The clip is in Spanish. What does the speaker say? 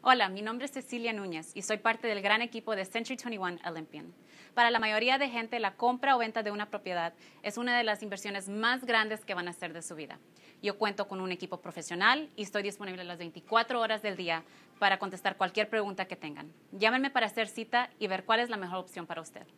Hola, mi nombre es Cecilia Núñez y soy parte del gran equipo de Century 21 Olympian. Para la mayoría de gente, la compra o venta de una propiedad es una de las inversiones más grandes que van a hacer de su vida. Yo cuento con un equipo profesional y estoy disponible las 24 horas del día para contestar cualquier pregunta que tengan. Llámenme para hacer cita y ver cuál es la mejor opción para usted.